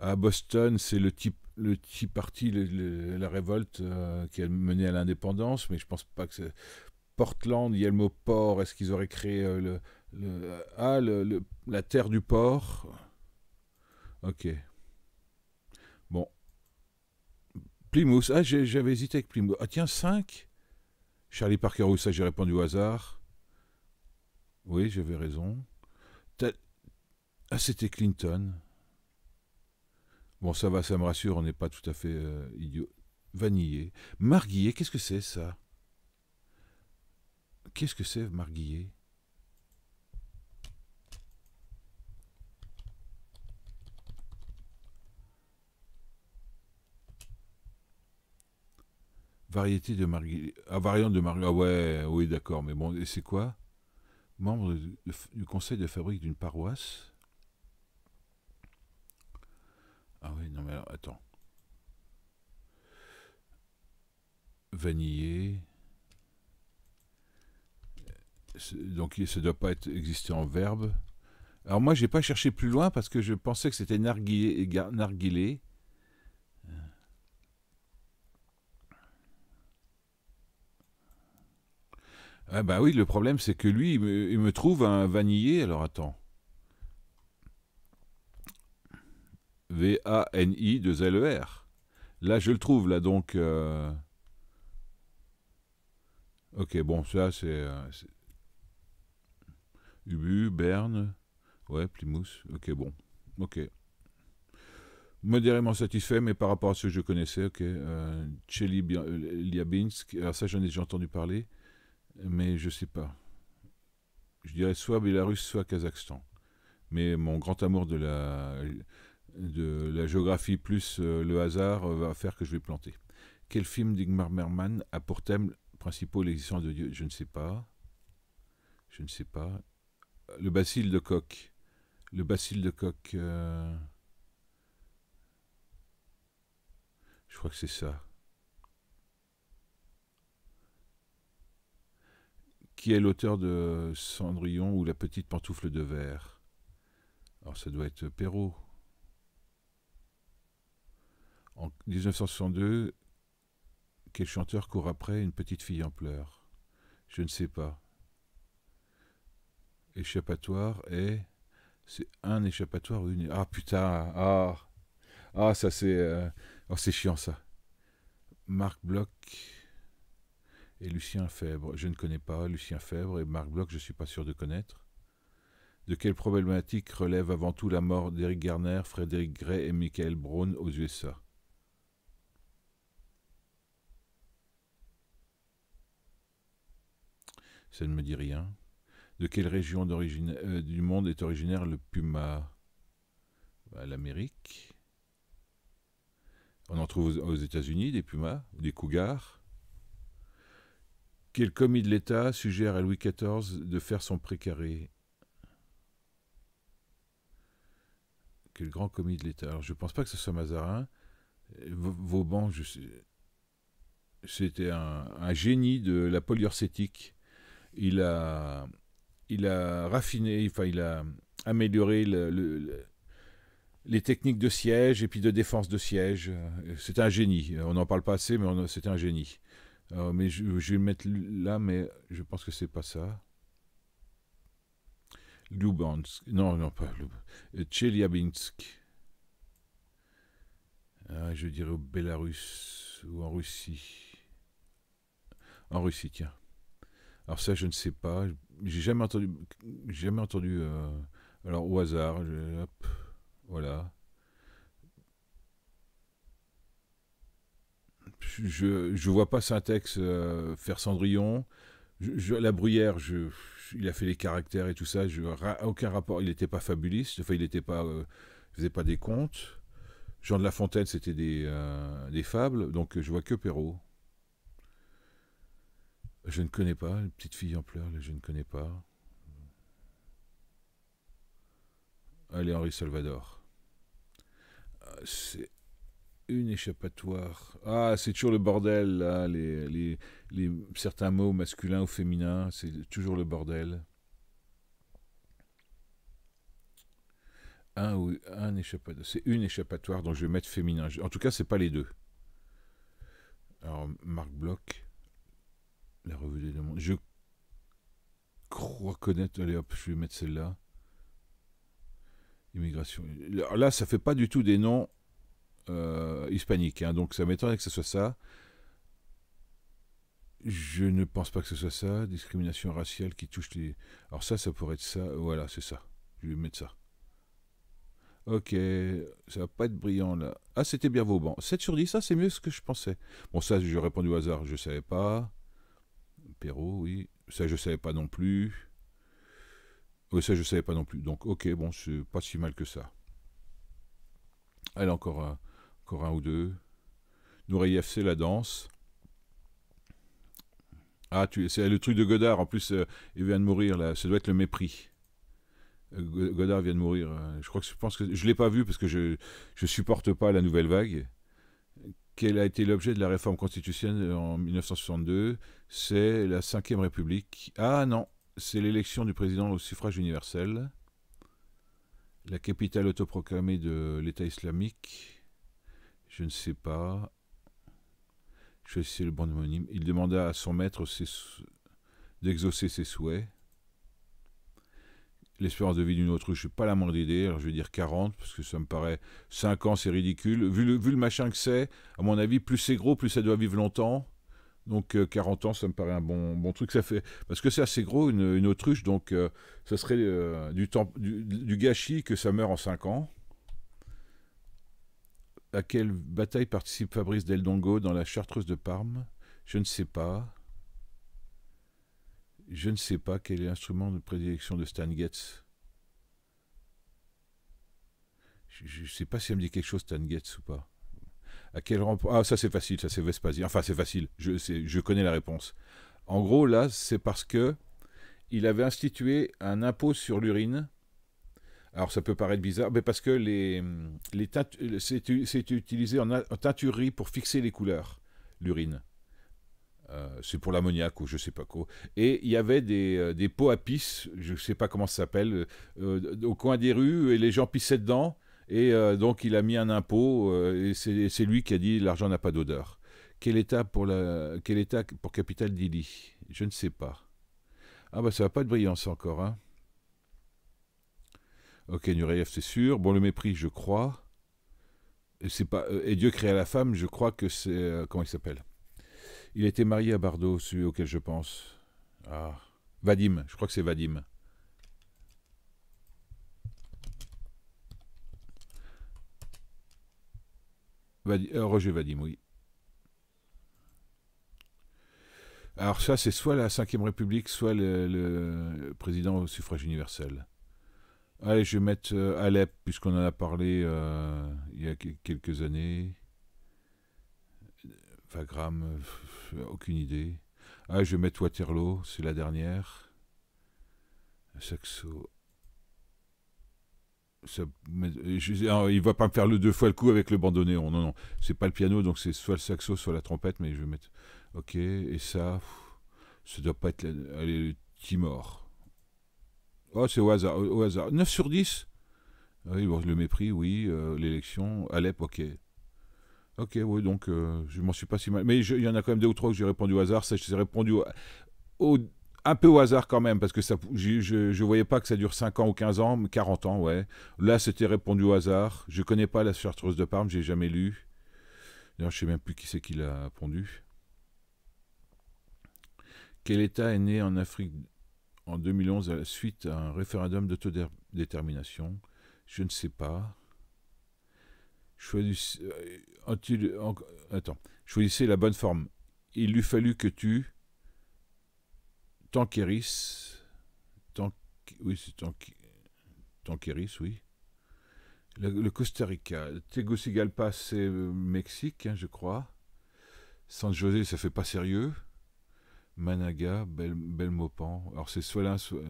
À Boston, c'est le type le la révolte euh, qui a mené à l'indépendance, mais je pense pas que c'est... Portland, il y le mot port, est-ce qu'ils auraient créé euh, le, ah, le, la terre du port Ok. Bon. Plymouth, ah j'avais hésité avec Plymouth. Ah tiens, 5 Charlie Parker, où ça j'ai répondu au hasard. Oui, j'avais raison. Ah, c'était Clinton. Bon, ça va, ça me rassure, on n'est pas tout à fait euh, idiot. Vanillé. Marguillé, qu'est-ce que c'est ça Qu'est-ce que c'est marguillé Variété de marguillé. Ah, variante de marguillé, Ah ouais, oui, d'accord, mais bon, et c'est quoi membre du conseil de fabrique d'une paroisse. Ah oui, non mais attends. Vanillé. Euh, donc ça ne doit pas être, exister en verbe. Alors moi, j'ai pas cherché plus loin parce que je pensais que c'était narguilé. Ah bah oui, le problème c'est que lui, il me, trouve un vanillé. Alors attends. V-A-N-I 2 L-E-R. Là, je le trouve, là, donc... Euh, ok, bon, ça, euh, c'est... Ubu, Berne... Ouais, Plymouth. Ok, bon. Ok. Modérément satisfait, mais par rapport à ceux que je connaissais, ok. Euh, Liabinsk, alors ça j'en ai déjà entendu parler mais je sais pas. Je dirais soit Bélarus, soit Kazakhstan. Mais mon grand amour de la, de la géographie plus euh, le hasard euh, va faire que je vais planter. Quel film d'Igmar Merman a pour thème principal l'existence de Dieu Je ne sais pas. Je ne sais pas. Le bacille de Coq. Le bacille de Coq. Euh, je crois que c'est ça. qui est l'auteur de Cendrillon ou La petite pantoufle de verre Alors ça doit être Perrault. En 1962, quel chanteur court après une petite fille en pleurs Je ne sais pas. Échappatoire est. C'est un échappatoire ou une. Ah putain Ah Ah, ça c'est. Euh, oh, c'est chiant ça. Marc Bloch et Lucien Febvre. Je ne connais pas Lucien febvre et Marc Bloch, je ne suis pas sûr de connaître. De quelle problématique relève avant tout la mort d'Eric Garner, Frédéric Gray et Michael Brown aux USA Ça ne me dit rien. De quelle région euh, du monde est originaire le puma bah, L'Amérique. On en trouve aux, États-Unis des pumas des cougars. Quel commis de l'État suggère à Louis XIV de faire son précaré Quel grand commis de l'État Alors je ne pense pas que ce soit Mazarin. Vauban, C'était un, génie de la polyurcétique. Il a, il a raffiné, enfin, il a amélioré les techniques de siège et puis de défense de siège. C'est un génie. On n'en parle pas assez, mais c'était un génie. Euh, mais je, vais mettre là, mais je pense que c'est pas ça. Lubansk. Non, non, pas Lubansk. Euh, ah, je dirais au Bélarus ou en Russie. En Russie, tiens. Alors ça, je ne sais pas. J'ai jamais entendu. Jamais entendu. Euh, alors au hasard, voilà. je ne vois pas saint euh, faire Cendrillon. Je, la Bruyère, il a fait les caractères et tout ça. Je, aucun rapport. Il n'était pas fabuliste. Enfin, il n'était pas, euh, faisait pas des contes. Jean de La Fontaine, c'était des, euh, des fables. Donc, je vois que Perrault. Je ne connais pas. Une petite fille en pleurs. Je ne connais pas. Allez, Henri Salvador. C'est une échappatoire. Ah, c'est toujours le bordel, là, les, les, certains mots masculins ou féminins, c'est toujours le bordel. Un ou un échappatoire. C'est une échappatoire, donc je vais mettre féminin. En tout cas, c'est pas les deux. Alors, Marc Bloch, la revue des deux Je crois connaître. Allez hop, je vais mettre celle-là. Immigration. Là, ça fait pas du tout des noms euh, hispanique. Hein. donc ça m'étonnerait que ce soit ça. Je ne pense pas que ce soit ça. Discrimination raciale qui touche les. Alors ça, ça pourrait être ça. Voilà, c'est ça. Je vais mettre ça. Ok, ça va pas être brillant là. Ah, c'était bien Vauban. 7 sur 10, ça c'est mieux que ce que je pensais. Bon, ça, j'ai répondu au hasard, je savais pas. Perrault, oui. Ça, je savais pas non plus. Oui, ça, je savais pas non plus. Donc, ok, bon, c'est pas si mal que ça. Allez, encore un encore un ou deux. nous FC, la danse. Ah, c'est le truc de Godard. En plus, euh, il vient de mourir, là. Ça doit être le mépris. Euh, Godard vient de mourir. Euh, je crois que je pense que je l'ai pas vu parce que je ne supporte pas la nouvelle vague. Quel a été l'objet de la réforme constitutionnelle en 1962 C'est la Ve République. Ah non, c'est l'élection du président au suffrage universel. La capitale autoproclamée de l'État islamique. Je ne sais pas. Je essayer le bon homonyme. Il demanda à son maître d'exaucer ses souhaits. L'espérance de vie d'une autruche, je suis pas la moindre idée. je vais dire 40, parce que ça me paraît. 5 ans, c'est ridicule. Vu le, machin que c'est, à mon avis, plus c'est gros, plus ça doit vivre longtemps. Donc 40 euh, ans, ça me paraît un bon, bon truc. Ça fait parce que c'est assez gros une, autruche, donc euh, ça serait euh, du, temps, du, gâchis que ça meure en 5 ans. À quelle bataille participe Fabrice Del Dongo dans la Chartreuse de Parme Je ne sais pas. Je ne sais pas quel est l'instrument de prédilection de Stan Getz. Je ne sais pas si elle me dit quelque chose, Stan Getz, ou pas. À quel Ah, ça c'est facile, ça c'est Vespasien. Enfin, c'est facile, je, je connais la réponse. En gros, là, c'est parce que il avait institué un impôt sur l'urine alors ça peut paraître bizarre, mais parce que les, les c'est utilisé en, teinturerie pour fixer les couleurs, l'urine. Euh, c'est pour l'ammoniac ou je sais pas quoi. Et il y avait des, euh, pots à pisse, je sais pas comment ça s'appelle, euh, au coin des rues et les gens pissaient dedans. Et donc il a mis un impôt et c'est lui qui a dit l'argent n'a pas d'odeur. Quel état pour la quel état pour capitale d'Ili Je ne sais pas. Ah bah ça va pas de brillance encore hein. Ok, Nureyev, c'est sûr. Bon, le mépris, je crois. Et, c'est pas, euh, et Dieu créa la femme, je crois que c'est. Euh, comment il s'appelle Il a été marié à Bardot, celui auquel je pense. Ah. Vadim, je crois que c'est Vadim. Euh, Roger Vadim, oui. Alors ça, c'est soit la Ve République, soit le président au suffrage universel. Allez, je vais mettre euh, Alep, puisqu'on en a parlé euh, il y a quelques années. Vagram, euh, aucune idée. Ah, je vais mettre Waterloo, c'est la dernière. Saxo. Ça, ne ah, il va pas me faire le deux fois le coup avec le bandoneon. Non, non, c'est pas le piano, donc c'est soit le saxo, soit la trompette, mais je vais mettre. Ok, et ça, ça doit pas être. le Timor. Oh, c'est au hasard, au hasard. 9 sur 10 ah Oui, bon, le mépris, oui. Euh, l'élection, Alep, ok. Ok, oui, donc euh, je m'en suis pas si mal. Mais il y en a quand même deux ou trois que j'ai répondu au hasard. Ça, j'ai répondu au, un peu au hasard quand même, parce que ça, je ne voyais pas que ça dure 5 ans ou 15 ans, 40 ans, ouais. Là, c'était répondu au hasard. Je connais pas la Chartreuse de Parme, j'ai jamais lu. D'ailleurs, je sais même plus qui c'est qui l'a pondu. Quel État est né en Afrique en 2011 suite à un référendum d'autodétermination. Je ne sais pas. Euh, attends. Choisissez la bonne forme. Il lui fallut que tu t'enquérisses. Oui, c'est Tanqueris, oui. Le, Costa Rica. Tegucigalpa, c'est euh, Mexique, hein, je crois. San José, ça fait pas sérieux. Managa, Belmopan. Alors c'est soit là, soit.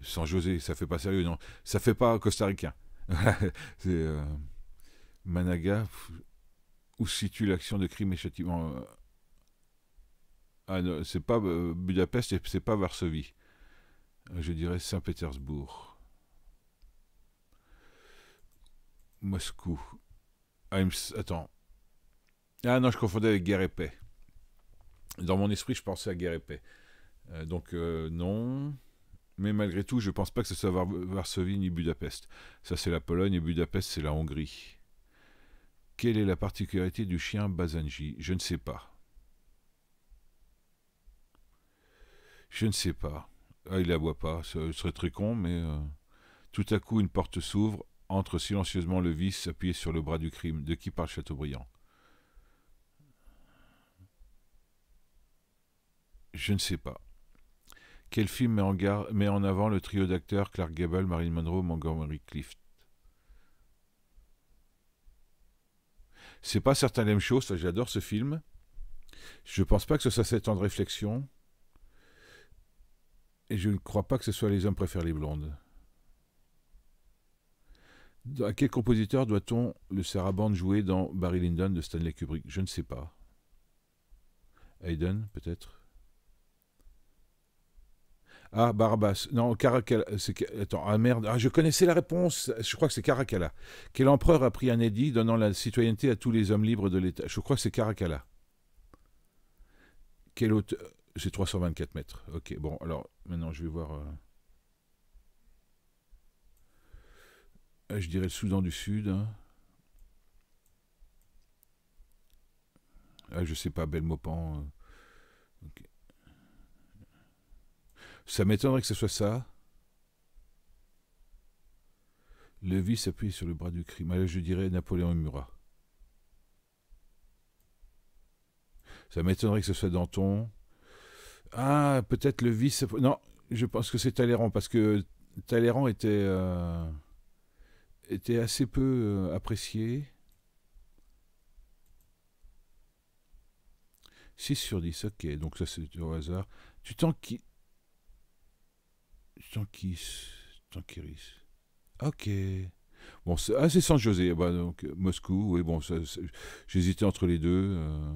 San José, ça fait pas sérieux, non. Ça fait pas costaricain. c'est euh, Managa, où se situe l'action de crime et châtiment euh, Ah non, c'est pas euh, Budapest et c'est pas Varsovie. Je dirais Saint-Pétersbourg. Moscou. Ah, Attends. Ah non, je confondais avec guerre et paix. Dans mon esprit, je pensais à guerre et paix. Euh, donc euh, non. Mais malgré tout, je ne pense pas que ce soit Varsovie ni Budapest. Ça, c'est la Pologne et Budapest, c'est la Hongrie. Quelle est la particularité du chien Bazanji Je ne sais pas. Je ne sais pas. Ah, il la voit pas. Ce serait très con, mais euh, tout à coup, une porte s'ouvre. Entre silencieusement le vice appuyé sur le bras du crime. De qui parle Chateaubriand Je ne sais pas. Quel film met en, avant le trio d'acteurs Clark Gable, Marilyn Monroe, Montgomery Clift C'est pas certain même chose, j'adore ce film. Je ne pense pas que ce soit sept temps de réflexion. Et je ne crois pas que ce soit les hommes préfèrent les blondes. À quel compositeur doit-on le sarabande jouer dans Barry Lyndon de Stanley Kubrick Je ne sais pas. Hayden, peut-être ah, Barbas. Non, Caracalla. Attends, ah merde. Ah, je connaissais la réponse. Je crois que c'est Caracalla. Quel empereur a pris un édit donnant la citoyenneté à tous les hommes libres de l'État Je crois que c'est Caracalla. Quel autre C'est 324 mètres. Ok, bon, alors maintenant je vais voir. Euh, je dirais le Soudan du Sud. Hein. Ah, je sais pas, Belmopan. Euh. Ça m'étonnerait que ce soit ça. vice s'appuie sur le bras du crime. Alors je dirais Napoléon Murat. Ça m'étonnerait que ce soit Danton. Ah, peut-être le vice. Non, je pense que c'est Talleyrand, parce que Talleyrand était, euh, était assez peu euh, apprécié. 6 sur 10, ok, donc ça c'est au hasard. Tu quittes... Tankis. Tankiris. Ok. Bon, c'est ah, saint San José. Bah, donc, euh, Moscou, oui, bon, j'hésitais entre les deux. Euh.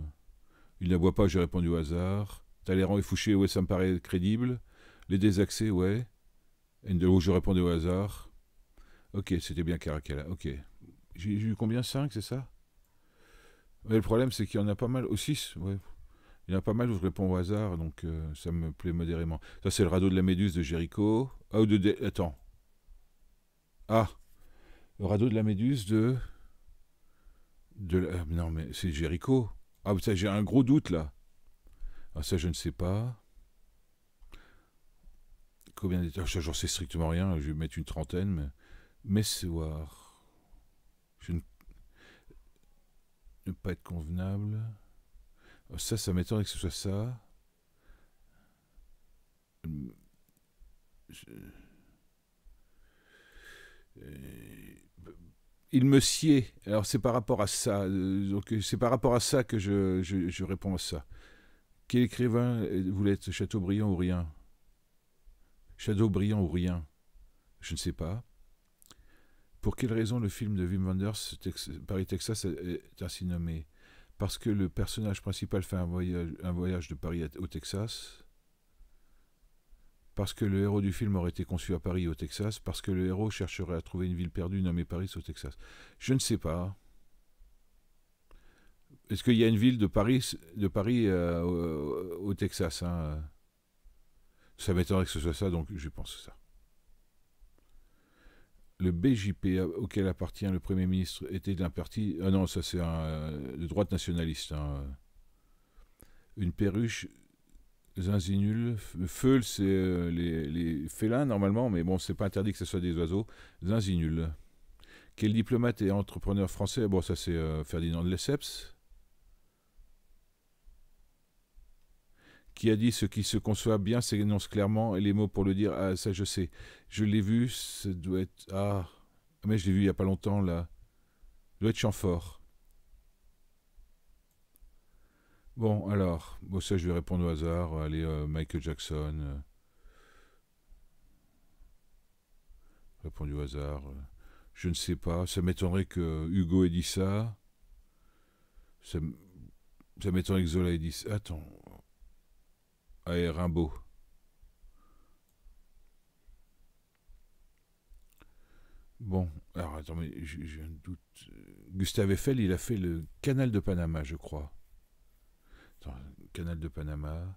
Il il voit pas, j'ai répondu au hasard. Talleyrand et Fouché, oui, ça me paraît crédible. Les désaccès, ouais. Endelo, oh, je répondais au hasard. Ok, c'était bien Caracalla, ok. J'ai eu combien 5, c'est ça Mais le problème, c'est qu'il y en a pas mal. Au 6, ouais. Il y en a pas mal je réponds au hasard, donc euh, ça me plaît modérément. Ça, c'est le radeau de la Méduse de Jéricho. Ah, ou de, Attends. Ah Le radeau de la Méduse de. de ah, Non, mais c'est Jéricho. Ah, ça, j'ai un gros doute là. Ah, ça, je ne sais pas. Combien d'étages ah, J'en sais strictement rien. Je vais mettre une trentaine, mais. voir Je ne. Ne pas être convenable. Euh, ça, ça m'étonne que ce soit ça. Euh, il me sied. Alors c'est par rapport à ça. Euh, donc c'est par rapport à ça que je, réponds à ça. Quel écrivain voulait être Chateaubriand ou rien Chateaubriand ou rien Je ne sais pas. Pour quelle raison le film de Wim Wenders, Paris, Texas, est ainsi nommé parce que le personnage principal fait un voyage, de Paris au Texas, parce que le héros du film aurait été conçu à Paris au Texas, parce que le héros chercherait à trouver une ville perdue nommée Paris au Texas. Je ne sais pas. Est-ce qu'il y a une ville de Paris, de Paris euh, au, Texas hein Ça m'étonnerait que ce soit ça, donc je pense ça le BJP euh, auquel appartient le Premier ministre était d'un parti. Ah non, ça c'est un, euh, de droite nationaliste. Hein, euh. Une perruche, zinzinule. feu c'est les, félins normalement, mais bon, c'est pas interdit que ce soit des oiseaux. Zinzinule. Quel diplomate et entrepreneur français Bon, ça c'est Ferdinand de Lesseps. qui a dit ce qui se conçoit bien s'énonce clairement et les mots pour le dire, ah, ça je sais. Je l'ai vu, ça doit être. Ah, mais je l'ai vu il n'y a pas longtemps là. doit être champfort. Bon, alors, bon, ça je vais répondre au hasard. Allez, euh, Michael Jackson. Euh. Répondu au hasard. Euh. Je ne sais pas. Ça m'étonnerait que Hugo ait dit ça. Ça, ça m'étonnerait que Zola ait dit ça. Attends, à Rimbaud. Bon, alors attends, mais j'ai un doute. Gustave Eiffel, il a fait le canal de Panama, je crois. canal de Panama.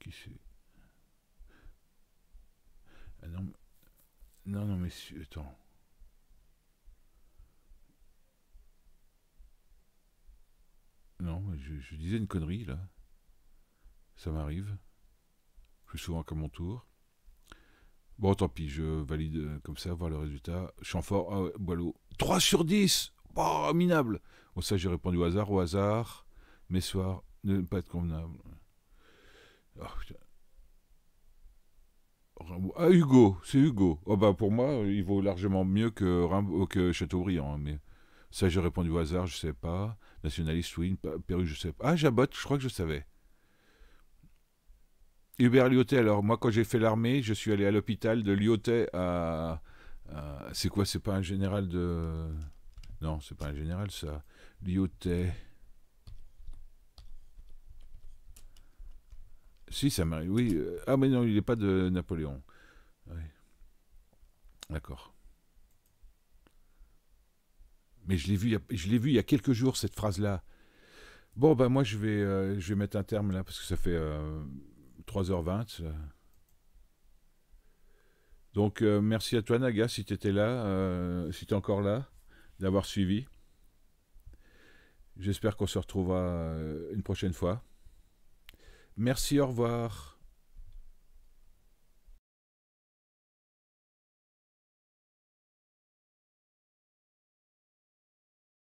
Qui c'est Non, non, mais attends. Non, je, disais une connerie là. Ça m'arrive. Plus souvent qu'à mon tour. Bon, tant pis, je valide euh, comme ça, voir le résultat. Chanfort, ah Boileau. 3 sur 10 Oh, minable Bon, ça, j'ai répondu au hasard, au hasard. Mais soirs, ne pas être convenable. Oh, putain. Ah, Hugo, c'est Hugo. Oh, bah, pour moi, il vaut largement mieux que, Châteaubriand. que Chateaubriand. Hein, mais ça, j'ai répondu au hasard, je sais pas. Nationaliste, oui. Perru, je sais pas. Ah, Jabot, je crois que je savais. Hubert Lyotet, alors, moi, quand j'ai fait l'armée, je suis allé à l'hôpital de Lyotet à. c'est quoi C'est pas un général de. Non, c'est pas un général, ça. Lyotet. Si, ça m'arrive, oui. Euh, ah, mais non, il n'est pas de Napoléon. D'accord. Mais je l'ai vu, vu il y a quelques jours, cette phrase-là. Bon, ben moi, je vais, euh, je vais mettre un terme là, parce que ça fait 3h20. Euh, Donc, merci à toi, Naga, si tu étais là, si tu es encore là, d'avoir suivi. J'espère qu'on se retrouvera une prochaine fois. Merci, au revoir.